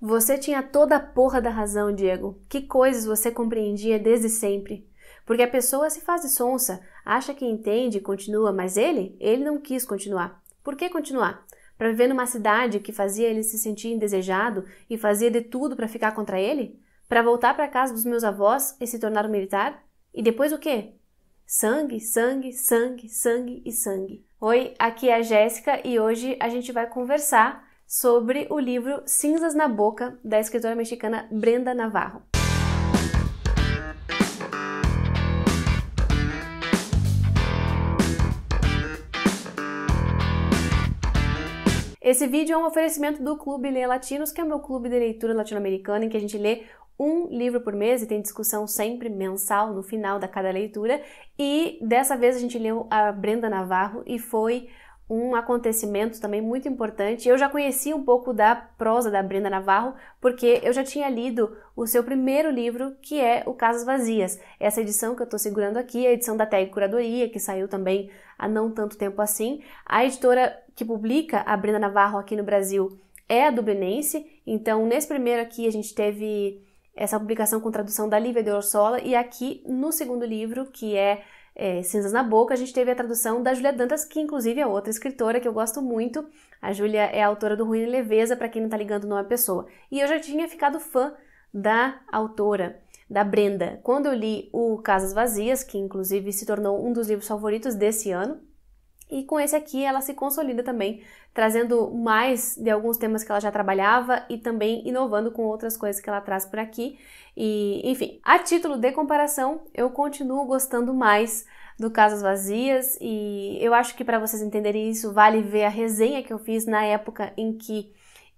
Você tinha toda a porra da razão, Diego. Que coisas você compreendia desde sempre. Porque a pessoa se faz de sonsa, acha que entende e continua, mas ele, ele não quis continuar. Por que continuar? Para viver numa cidade que fazia ele se sentir indesejado e fazia de tudo para ficar contra ele? Para voltar para casa dos meus avós e se tornar um militar? E depois o quê? Sangue, sangue, sangue, sangue e sangue. Oi, aqui é a Jéssica e hoje a gente vai conversar sobre o livro Cinzas na Boca, da escritora mexicana Brenda Navarro. Esse vídeo é um oferecimento do Clube Lê Latinos, que é o meu clube de leitura latino-americana, em que a gente lê um livro por mês e tem discussão sempre mensal no final da cada leitura. E dessa vez a gente leu a Brenda Navarro e foi um acontecimento também muito importante. Eu já conhecia um pouco da prosa da Brenda Navarro, porque eu já tinha lido o seu primeiro livro, que é O Casas Vazias. Essa edição que eu estou segurando aqui a edição da Tag Curadoria, que saiu também há não tanto tempo assim. A editora que publica a Brenda Navarro aqui no Brasil é a Dublinense, então nesse primeiro aqui a gente teve essa publicação com tradução da Lívia de Orsola, e aqui no segundo livro, que é é, Cinzas na Boca, a gente teve a tradução da Júlia Dantas, que inclusive é outra escritora que eu gosto muito. A Júlia é a autora do Ruim e Leveza, para quem não tá ligando o nome à pessoa. E eu já tinha ficado fã da autora, da Brenda, quando eu li o Casas Vazias, que inclusive se tornou um dos livros favoritos desse ano. E com esse aqui ela se consolida também, trazendo mais de alguns temas que ela já trabalhava e também inovando com outras coisas que ela traz por aqui. E, enfim, a título de comparação, eu continuo gostando mais do Casas Vazias e eu acho que para vocês entenderem isso, vale ver a resenha que eu fiz na época em que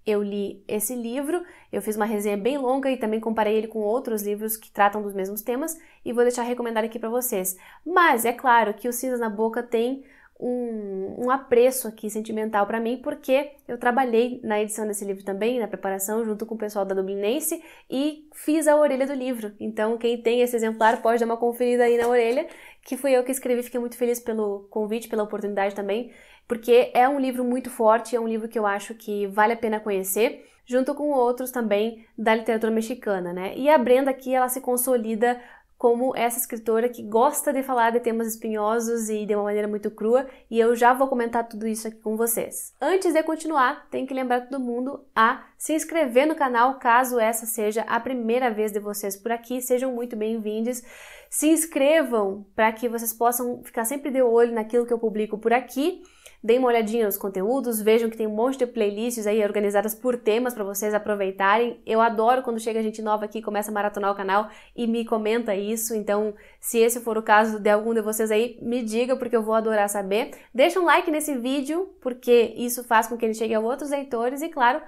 eu li esse livro. Eu fiz uma resenha bem longa e também comparei ele com outros livros que tratam dos mesmos temas e vou deixar recomendado aqui para vocês. Mas é claro que o Cinza na Boca tem um, um apreço aqui sentimental para mim, porque eu trabalhei na edição desse livro também, na preparação, junto com o pessoal da Dublinense, e fiz a orelha do livro. Então, quem tem esse exemplar pode dar uma conferida aí na orelha, que fui eu que escrevi. Fiquei muito feliz pelo convite, pela oportunidade também, porque é um livro muito forte, é um livro que eu acho que vale a pena conhecer junto com outros também da literatura mexicana, né? E a Brenda aqui, ela se consolida como essa escritora que gosta de falar de temas espinhosos e de uma maneira muito crua, e eu já vou comentar tudo isso aqui com vocês. Antes de continuar, tem que lembrar todo mundo a se inscrever no canal, caso essa seja a primeira vez de vocês por aqui, sejam muito bem-vindos. Se inscrevam para que vocês possam ficar sempre de olho naquilo que eu publico por aqui Deem uma olhadinha nos conteúdos, vejam que tem um monte de playlists aí organizadas por temas para vocês aproveitarem. Eu adoro quando chega gente nova aqui, começa a maratonar o canal e me comenta isso. Então, se esse for o caso de algum de vocês aí, me diga porque eu vou adorar saber. Deixa um like nesse vídeo, porque isso faz com que ele chegue a outros leitores e, claro,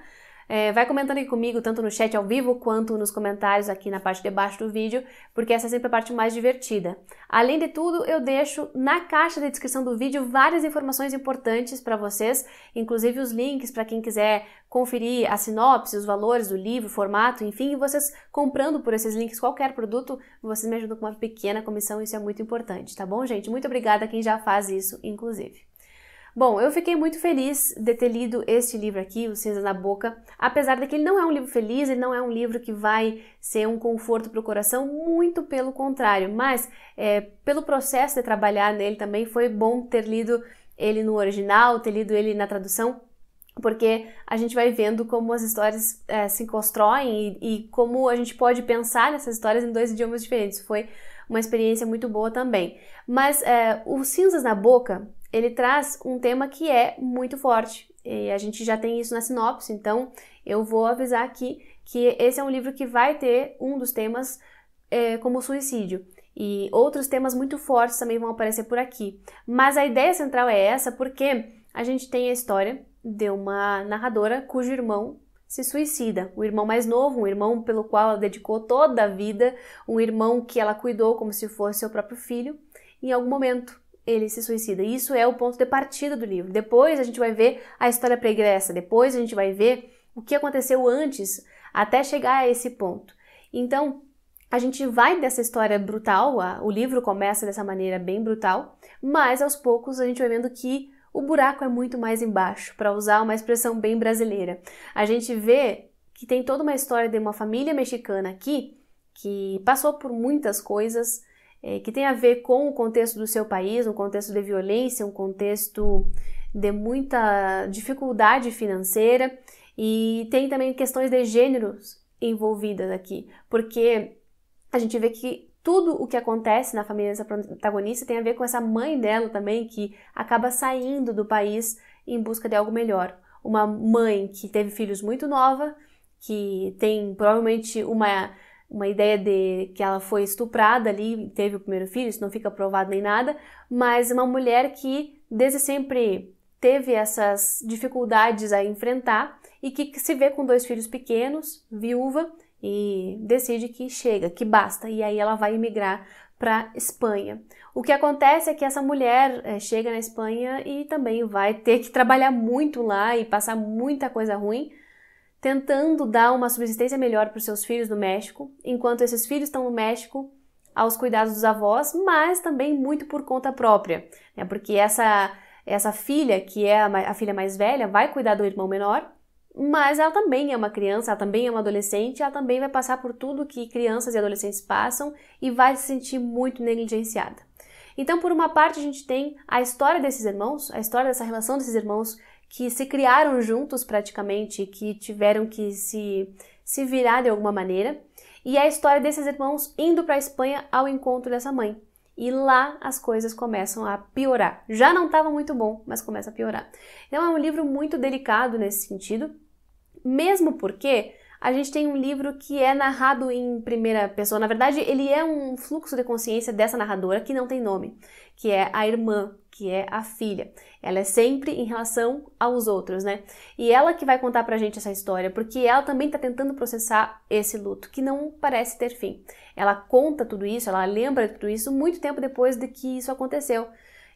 é, vai comentando aqui comigo, tanto no chat ao vivo quanto nos comentários aqui na parte de baixo do vídeo, porque essa é sempre a parte mais divertida. Além de tudo, eu deixo na caixa da descrição do vídeo várias informações importantes para vocês, inclusive os links para quem quiser conferir a sinopse, os valores do livro, o formato, enfim, e vocês comprando por esses links qualquer produto, vocês me ajudam com uma pequena comissão, isso é muito importante, tá bom, gente? Muito obrigada a quem já faz isso, inclusive. Bom, eu fiquei muito feliz de ter lido este livro aqui, O Cinza na Boca, apesar de que ele não é um livro feliz, ele não é um livro que vai ser um conforto para o coração, muito pelo contrário, mas é, pelo processo de trabalhar nele também foi bom ter lido ele no original, ter lido ele na tradução, porque a gente vai vendo como as histórias é, se constroem e, e, como a gente pode pensar nessas histórias em dois idiomas diferentes. Foi uma experiência muito boa também. Mas é, o Cinzas na Boca ele traz um tema que é muito forte. E a gente já tem isso na sinopse, então eu vou avisar aqui que esse é um livro que vai ter um dos temas é, como suicídio. E outros temas muito fortes também vão aparecer por aqui. Mas a ideia central é essa porque a gente tem a história de uma narradora cujo irmão se suicida. O irmão mais novo, um irmão pelo qual ela dedicou toda a vida, um irmão que ela cuidou como se fosse seu próprio filho, em algum momento ele se suicida. E isso é o ponto de partida do livro. Depois a gente vai ver a história pregressa, depois a gente vai ver o que aconteceu antes até chegar a esse ponto. Então, a gente vai dessa história brutal, o livro começa dessa maneira bem brutal, mas aos poucos a gente vai vendo que o buraco é muito mais embaixo, para usar uma expressão bem brasileira. A gente vê que tem toda uma história de uma família mexicana aqui que passou por muitas coisas, é, que tem a ver com o contexto do seu país, um contexto de violência, um contexto de muita dificuldade financeira e tem também questões de gêneros envolvidas aqui, porque a gente vê que tudo o que acontece na família dessa protagonista tem a ver com essa mãe dela também que acaba saindo do país em busca de algo melhor. Uma mãe que teve filhos muito nova, que tem provavelmente uma uma ideia de que ela foi estuprada ali, teve o primeiro filho, isso não fica provado nem nada, mas uma mulher que desde sempre teve essas dificuldades a enfrentar e que se vê com dois filhos pequenos, viúva, e decide que chega, que basta, e aí ela vai emigrar para Espanha. O que acontece é que essa mulher é, chega na Espanha e também vai ter que trabalhar muito lá e passar muita coisa ruim, tentando dar uma subsistência melhor para os seus filhos no México, enquanto esses filhos estão no México aos cuidados dos avós, mas também muito por conta própria, né? porque essa, essa filha, que é a, a filha mais velha, vai cuidar do irmão menor, mas ela também é uma criança, ela também é uma adolescente, ela também vai passar por tudo que crianças e adolescentes passam e vai se sentir muito negligenciada. Então, por uma parte, a gente tem a história desses irmãos, a história dessa relação desses irmãos que se criaram juntos praticamente, que tiveram que se, se virar de alguma maneira. E é a história desses irmãos indo para a Espanha ao encontro dessa mãe. E lá as coisas começam a piorar. Já não estava muito bom, mas começa a piorar. Então é um livro muito delicado nesse sentido, mesmo porque a gente tem um livro que é narrado em primeira pessoa. Na verdade, ele é um fluxo de consciência dessa narradora que não tem nome, que é a irmã que é a filha. Ela é sempre em relação aos outros, né? E ela que vai contar pra gente essa história, porque ela também tá tentando processar esse luto, que não parece ter fim. Ela conta tudo isso, ela lembra tudo isso muito tempo depois de que isso aconteceu.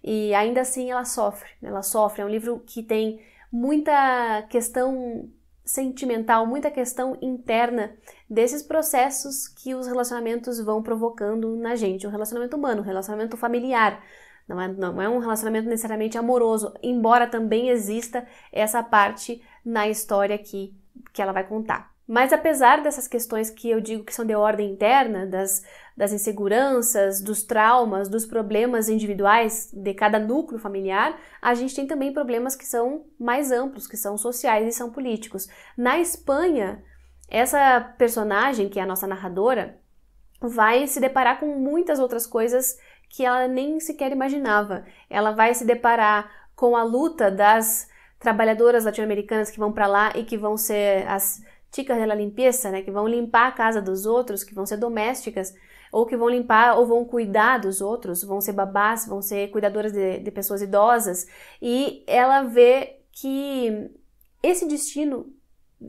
E ainda assim ela sofre, né? ela sofre. É um livro que tem muita questão sentimental, muita questão interna desses processos que os relacionamentos vão provocando na gente, um relacionamento humano, um relacionamento familiar, não é, não é um relacionamento necessariamente amoroso, embora também exista essa parte na história que que ela vai contar. Mas apesar dessas questões que eu digo que são de ordem interna, das, das inseguranças, dos traumas, dos problemas individuais de cada núcleo familiar, a gente tem também problemas que são mais amplos, que são sociais e são políticos. Na Espanha, essa personagem, que é a nossa narradora, vai se deparar com muitas outras coisas que ela nem sequer imaginava. Ela vai se deparar com a luta das trabalhadoras latino-americanas que vão para lá e que vão ser as ticas da limpeza, né, que vão limpar a casa dos outros, que vão ser domésticas, ou que vão limpar ou vão cuidar dos outros, vão ser babás, vão ser cuidadoras de, de pessoas idosas, e ela vê que esse destino,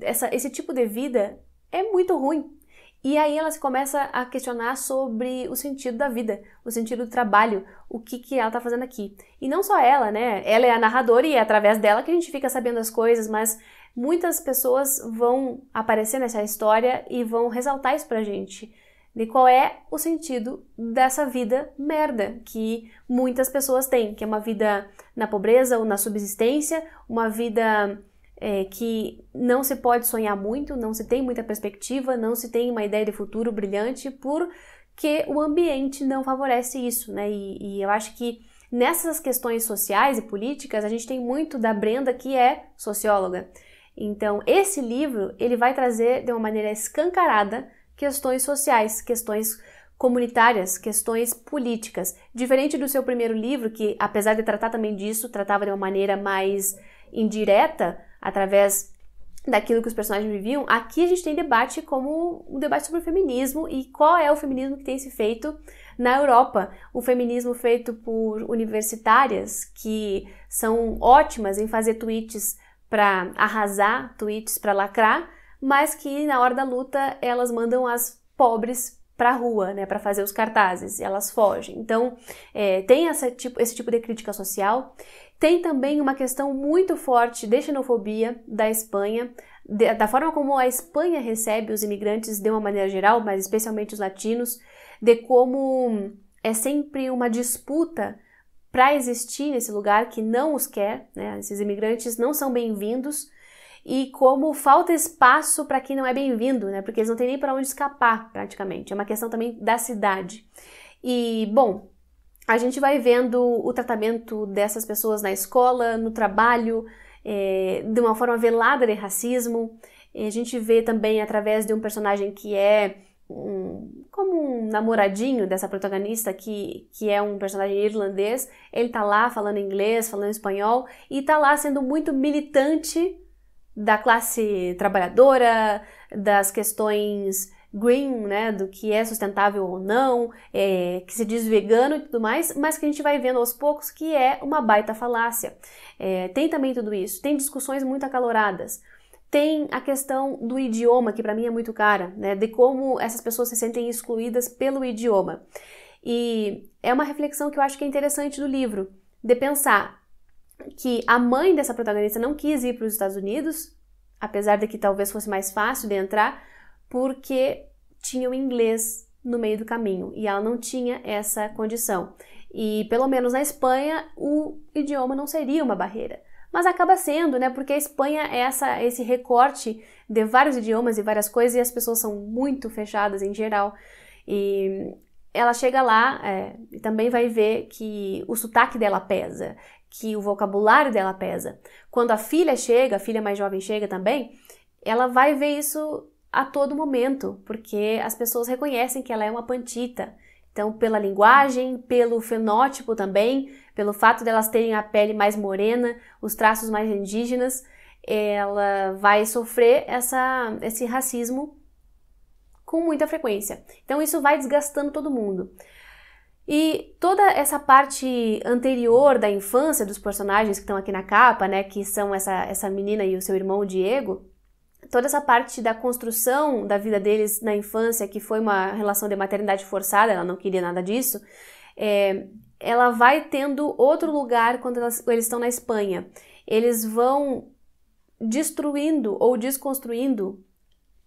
essa, esse tipo de vida é muito ruim, e aí ela se começa a questionar sobre o sentido da vida, o sentido do trabalho, o que, que ela tá fazendo aqui. E não só ela, né? Ela é a narradora e é através dela que a gente fica sabendo as coisas, mas muitas pessoas vão aparecer nessa história e vão ressaltar isso pra gente. De qual é o sentido dessa vida merda que muitas pessoas têm, que é uma vida na pobreza ou na subsistência, uma vida é, que não se pode sonhar muito, não se tem muita perspectiva, não se tem uma ideia de futuro brilhante, porque o ambiente não favorece isso, né? E, e eu acho que nessas questões sociais e políticas a gente tem muito da Brenda que é socióloga. Então esse livro ele vai trazer de uma maneira escancarada questões sociais, questões comunitárias, questões políticas. Diferente do seu primeiro livro, que apesar de tratar também disso, tratava de uma maneira mais indireta, através daquilo que os personagens viviam, aqui a gente tem debate como um debate sobre o feminismo e qual é o feminismo que tem se feito na Europa. Um feminismo feito por universitárias que são ótimas em fazer tweets para arrasar, tweets para lacrar, mas que na hora da luta elas mandam as pobres para a rua, né, para fazer os cartazes, elas fogem. Então, é, tem essa tipo, esse tipo de crítica social tem também uma questão muito forte de xenofobia da Espanha, da forma como a Espanha recebe os imigrantes de uma maneira geral, mas especialmente os latinos, de como é sempre uma disputa para existir nesse lugar que não os quer, né? esses imigrantes não são bem-vindos e como falta espaço para quem não é bem-vindo, né? porque eles não têm nem para onde escapar praticamente. É uma questão também da cidade. E, bom, a gente vai vendo o tratamento dessas pessoas na escola, no trabalho, é, de uma forma velada de racismo. a gente vê também através de um personagem que é um, como um namoradinho dessa protagonista, que, que é um personagem irlandês. Ele tá lá falando inglês, falando espanhol e tá lá sendo muito militante da classe trabalhadora, das questões green, né, do que é sustentável ou não, é, que se diz vegano e tudo mais, mas que a gente vai vendo aos poucos que é uma baita falácia. É, tem também tudo isso, tem discussões muito acaloradas. Tem a questão do idioma, que para mim é muito cara, né, de como essas pessoas se sentem excluídas pelo idioma. E é uma reflexão que eu acho que é interessante do livro, de pensar que a mãe dessa protagonista não quis ir para os Estados Unidos, apesar de que talvez fosse mais fácil de entrar, porque tinha o inglês no meio do caminho e ela não tinha essa condição. E pelo menos na Espanha o idioma não seria uma barreira. Mas acaba sendo, né? Porque a Espanha é essa, esse recorte de vários idiomas e várias coisas e as pessoas são muito fechadas em geral. E ela chega lá é, e também vai ver que o sotaque dela pesa, que o vocabulário dela pesa. Quando a filha chega, a filha mais jovem chega também, ela vai ver isso a todo momento, porque as pessoas reconhecem que ela é uma pantita. Então, pela linguagem, pelo fenótipo também, pelo fato delas de terem a pele mais morena, os traços mais indígenas, ela vai sofrer essa, esse racismo com muita frequência. Então, isso vai desgastando todo mundo. E toda essa parte anterior da infância dos personagens que estão aqui na capa, né, que são essa, essa menina e o seu irmão Diego, toda essa parte da construção da vida deles na infância, que foi uma relação de maternidade forçada, ela não queria nada disso, é, ela vai tendo outro lugar quando elas, eles estão na Espanha. Eles vão destruindo ou desconstruindo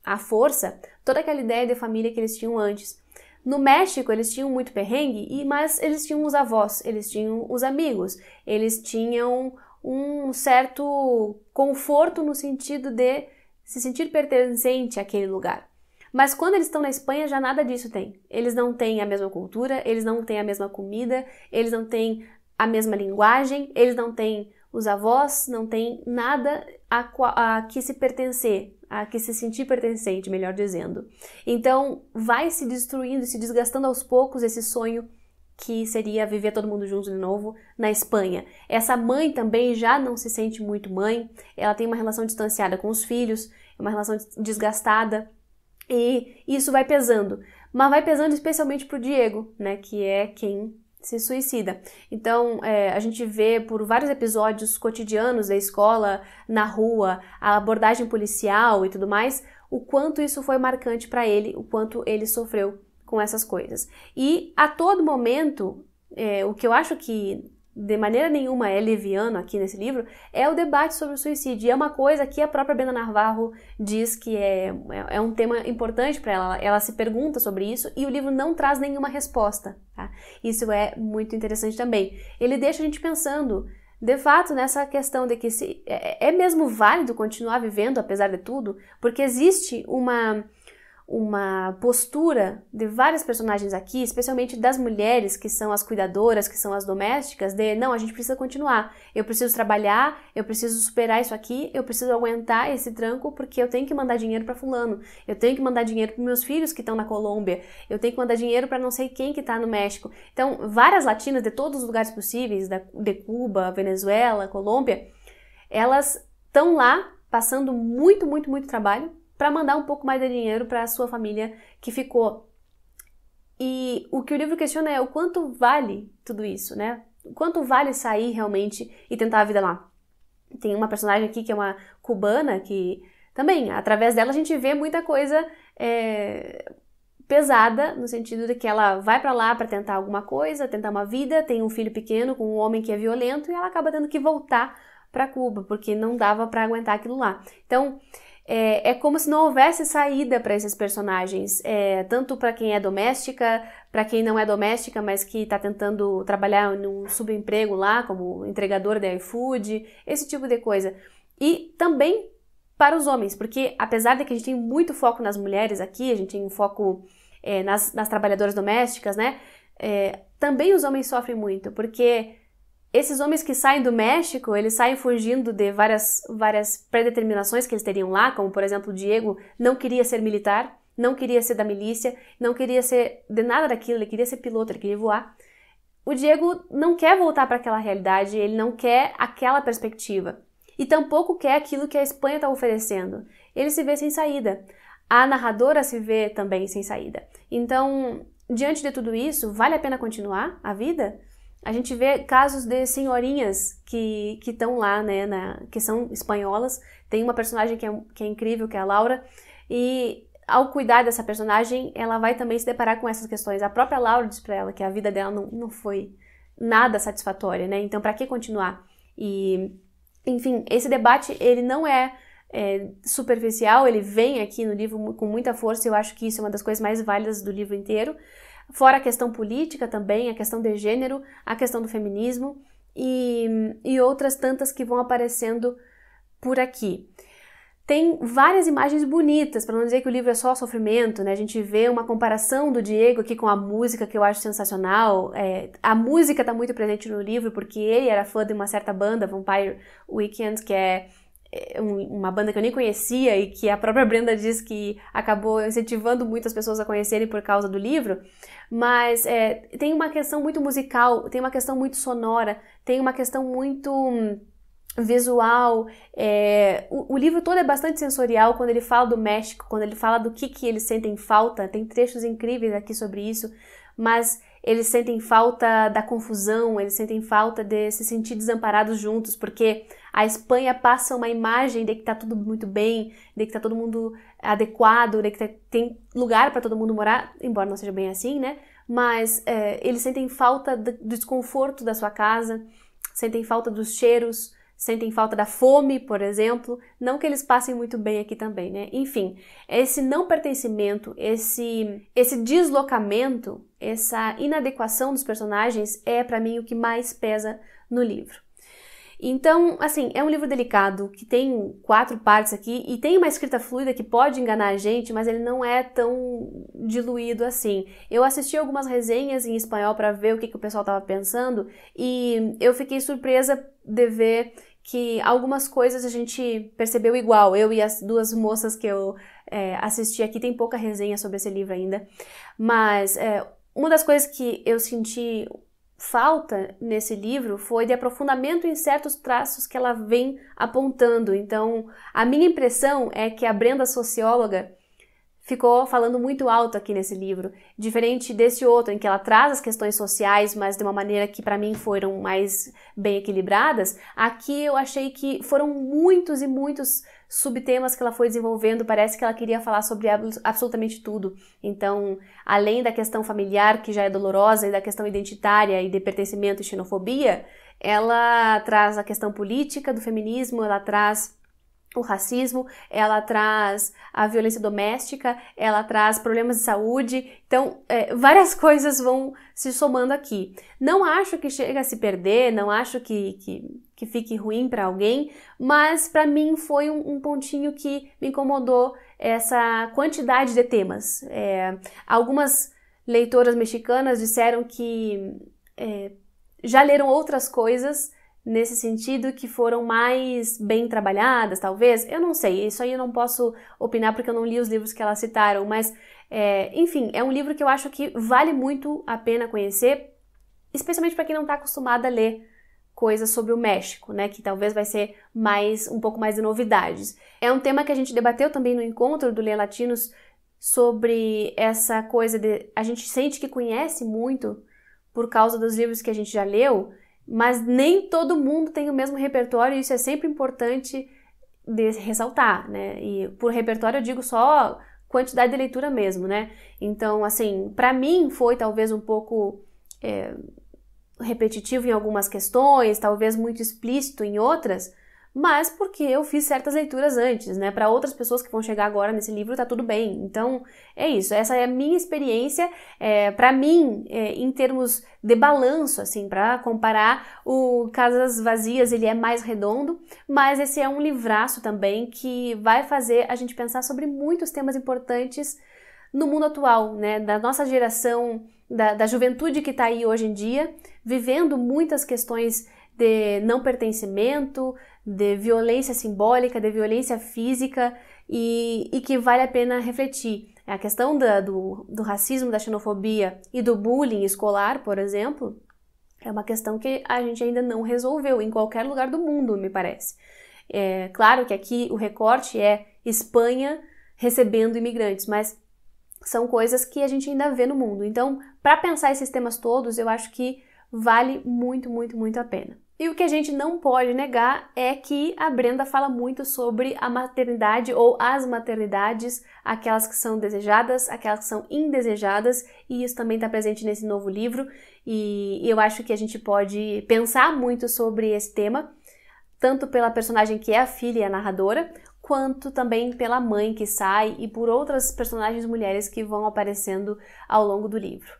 à força toda aquela ideia de família que eles tinham antes. No México eles tinham muito perrengue, mas eles tinham os avós, eles tinham os amigos, eles tinham um certo conforto no sentido de se sentir pertencente àquele lugar. Mas quando eles estão na Espanha, já nada disso tem. Eles não têm a mesma cultura, eles não têm a mesma comida, eles não têm a mesma linguagem, eles não têm os avós, não têm nada a, a que se pertencer, a que se sentir pertencente, melhor dizendo. Então, vai se destruindo, se desgastando aos poucos esse sonho que seria viver todo mundo junto de novo na Espanha. Essa mãe também já não se sente muito mãe, ela tem uma relação distanciada com os filhos, uma relação desgastada. E isso vai pesando. Mas vai pesando especialmente pro Diego, né? Que é quem se suicida. Então, é, a gente vê por vários episódios cotidianos da escola, na rua, a abordagem policial e tudo mais, o quanto isso foi marcante para ele, o quanto ele sofreu com essas coisas. E a todo momento, é, o que eu acho que de maneira nenhuma é leviano aqui nesse livro, é o debate sobre o suicídio. E é uma coisa que a própria Bena Navarro diz que é, é, é um tema importante para ela. Ela se pergunta sobre isso e o livro não traz nenhuma resposta. Tá? Isso é muito interessante também. Ele deixa a gente pensando, de fato, nessa questão de que se, é, é mesmo válido continuar vivendo apesar de tudo, porque existe uma uma postura de várias personagens aqui, especialmente das mulheres que são as cuidadoras, que são as domésticas, de não, a gente precisa continuar, eu preciso trabalhar, eu preciso superar isso aqui, eu preciso aguentar esse tranco porque eu tenho que mandar dinheiro para fulano, eu tenho que mandar dinheiro para meus filhos que estão na Colômbia, eu tenho que mandar dinheiro para não sei quem que está no México. Então, várias latinas de todos os lugares possíveis, da, de Cuba, Venezuela, Colômbia, elas estão lá passando muito, muito, muito trabalho para mandar um pouco mais de dinheiro para a sua família que ficou. E o que o livro questiona é o quanto vale tudo isso, né? O quanto vale sair realmente e tentar a vida lá. Tem uma personagem aqui que é uma cubana que também, através dela, a gente vê muita coisa é, pesada, no sentido de que ela vai para lá para tentar alguma coisa, tentar uma vida, tem um filho pequeno com um homem que é violento e ela acaba tendo que voltar para Cuba, porque não dava para aguentar aquilo lá. Então, é, é como se não houvesse saída para esses personagens, é, tanto para quem é doméstica, para quem não é doméstica, mas que está tentando trabalhar num subemprego lá, como entregador de iFood, esse tipo de coisa. E também para os homens, porque apesar de que a gente tem muito foco nas mulheres aqui, a gente tem um foco é, nas, nas, trabalhadoras domésticas, né? É, também os homens sofrem muito, porque esses homens que saem do México, eles saem fugindo de várias, várias predeterminações que eles teriam lá, como por exemplo, o Diego não queria ser militar, não queria ser da milícia, não queria ser de nada daquilo, ele queria ser piloto, ele queria voar. O Diego não quer voltar para aquela realidade, ele não quer aquela perspectiva. E tampouco quer aquilo que a Espanha está oferecendo. Ele se vê sem saída. A narradora se vê também sem saída. Então, diante de tudo isso, vale a pena continuar a vida? A gente vê casos de senhorinhas que estão lá, né, na, que são espanholas. Tem uma personagem que é, que é incrível, que é a Laura, e ao cuidar dessa personagem, ela vai também se deparar com essas questões. A própria Laura diz para ela que a vida dela não, não foi nada satisfatória, né? Então, para que continuar? E, enfim, esse debate ele não é, é, superficial, ele vem aqui no livro com muita força. Eu acho que isso é uma das coisas mais válidas do livro inteiro. Fora a questão política também, a questão de gênero, a questão do feminismo e, e outras tantas que vão aparecendo por aqui. Tem várias imagens bonitas, para não dizer que o livro é só sofrimento, né? A gente vê uma comparação do Diego aqui com a música, que eu acho sensacional. É, a música está muito presente no livro, porque ele era fã de uma certa banda, Vampire Weekend, que é, é uma banda que eu nem conhecia e que a própria Brenda diz que acabou incentivando muitas pessoas a conhecerem por causa do livro, mas é, tem uma questão muito musical, tem uma questão muito sonora, tem uma questão muito hum, visual. É, o, o, livro todo é bastante sensorial quando ele fala do México, quando ele fala do que, que eles sentem falta. Tem trechos incríveis aqui sobre isso, mas eles sentem falta da confusão, eles sentem falta de se sentir desamparados juntos, porque a Espanha passa uma imagem de que tá tudo muito bem, de que tá todo mundo adequado, de que tá, tem lugar para todo mundo morar, embora não seja bem assim, né? Mas é, eles sentem falta do desconforto da sua casa, sentem falta dos cheiros, sentem falta da fome, por exemplo, não que eles passem muito bem aqui também, né? Enfim, esse não pertencimento, esse esse deslocamento, essa inadequação dos personagens é para mim o que mais pesa no livro. Então, assim, é um livro delicado, que tem quatro partes aqui e tem uma escrita fluida que pode enganar a gente, mas ele não é tão diluído assim. Eu assisti algumas resenhas em espanhol para ver o que, que o pessoal estava pensando e eu fiquei surpresa de ver que algumas coisas a gente percebeu igual. Eu e as duas moças que eu é, assisti aqui, tem pouca resenha sobre esse livro ainda, mas é, uma das coisas que eu senti falta nesse livro foi de aprofundamento em certos traços que ela vem apontando. Então, a minha impressão é que a Brenda socióloga ficou falando muito alto aqui nesse livro, diferente desse outro em que ela traz as questões sociais, mas de uma maneira que para mim foram mais bem equilibradas. Aqui eu achei que foram muitos e muitos subtemas que ela foi desenvolvendo, parece que ela queria falar sobre absolutamente tudo. Então, além da questão familiar, que já é dolorosa, e da questão identitária e de pertencimento e xenofobia, ela traz a questão política do feminismo, ela traz o racismo, ela traz a violência doméstica, ela traz problemas de saúde, então é, várias coisas vão se somando aqui. Não acho que chega a se perder, não acho que, que, que fique ruim para alguém, mas para mim foi um, um, pontinho que me incomodou essa quantidade de temas. É, algumas leitoras mexicanas disseram que é, já leram outras coisas nesse sentido que foram mais bem trabalhadas, talvez. Eu não sei, isso aí eu não posso opinar porque eu não li os livros que elas citaram, mas é, enfim, é um livro que eu acho que vale muito a pena conhecer, especialmente para quem não está acostumado a ler coisas sobre o México, né, que talvez vai ser mais um pouco mais de novidades. É um tema que a gente debateu também no encontro do Ler Latinos sobre essa coisa de a gente sente que conhece muito por causa dos livros que a gente já leu, mas nem todo mundo tem o mesmo repertório, e isso é sempre importante de ressaltar, né? E por repertório eu digo só quantidade de leitura mesmo, né? Então, assim, para mim foi talvez um pouco é, repetitivo em algumas questões, talvez muito explícito em outras, mas porque eu fiz certas leituras antes, né? Para outras pessoas que vão chegar agora nesse livro, tá tudo bem. Então, é isso. Essa é a minha experiência, é, para mim, é, em termos de balanço, assim, para comparar o Casas Vazias, ele é mais redondo, mas esse é um livraço também que vai fazer a gente pensar sobre muitos temas importantes no mundo atual, né? Da nossa geração, da, da juventude que está aí hoje em dia, vivendo muitas questões de não pertencimento, de violência simbólica, de violência física e, e que vale a pena refletir. A questão da, do, do racismo, da xenofobia e do bullying escolar, por exemplo, é uma questão que a gente ainda não resolveu em qualquer lugar do mundo, me parece. É, claro que aqui o recorte é Espanha recebendo imigrantes, mas são coisas que a gente ainda vê no mundo. Então, para pensar esses temas todos, eu acho que vale muito, muito, muito a pena. E o que a gente não pode negar é que a Brenda fala muito sobre a maternidade ou as maternidades, aquelas que são desejadas, aquelas que são indesejadas, e isso também está presente nesse novo livro. E eu acho que a gente pode pensar muito sobre esse tema, tanto pela personagem que é a filha e a narradora, quanto também pela mãe que sai e por outras personagens mulheres que vão aparecendo ao longo do livro.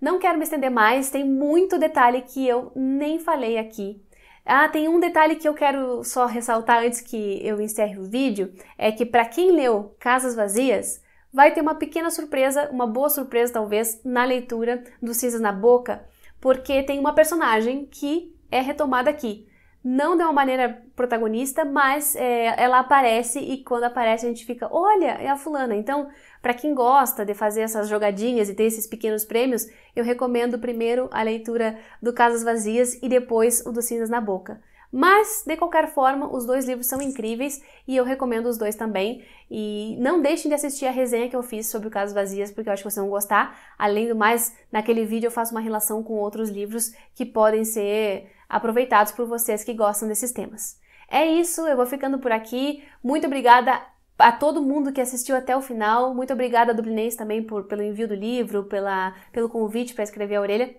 Não quero me estender mais, tem muito detalhe que eu nem falei aqui ah, tem um detalhe que eu quero só ressaltar antes que eu encerre o vídeo, é que para quem leu Casas Vazias, vai ter uma pequena surpresa, uma boa surpresa talvez, na leitura do Cinza na Boca, porque tem uma personagem que é retomada aqui não de uma maneira protagonista, mas é, ela aparece e quando aparece a gente fica, olha, é a fulana. Então, para quem gosta de fazer essas jogadinhas e ter esses pequenos prêmios, eu recomendo primeiro a leitura do Casas Vazias e depois o do Cinzas na Boca. Mas, de qualquer forma, os dois livros são incríveis e eu recomendo os dois também. E não deixem de assistir a resenha que eu fiz sobre o Casas Vazias, porque eu acho que vocês vão gostar. Além do mais, naquele vídeo eu faço uma relação com outros livros que podem ser aproveitados por vocês que gostam desses temas. É isso, eu vou ficando por aqui. Muito obrigada a todo mundo que assistiu até o final. Muito obrigada, Dublinês também por, pelo envio do livro, pela, pelo convite para escrever a orelha.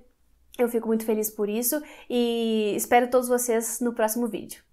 Eu fico muito feliz por isso e espero todos vocês no próximo vídeo.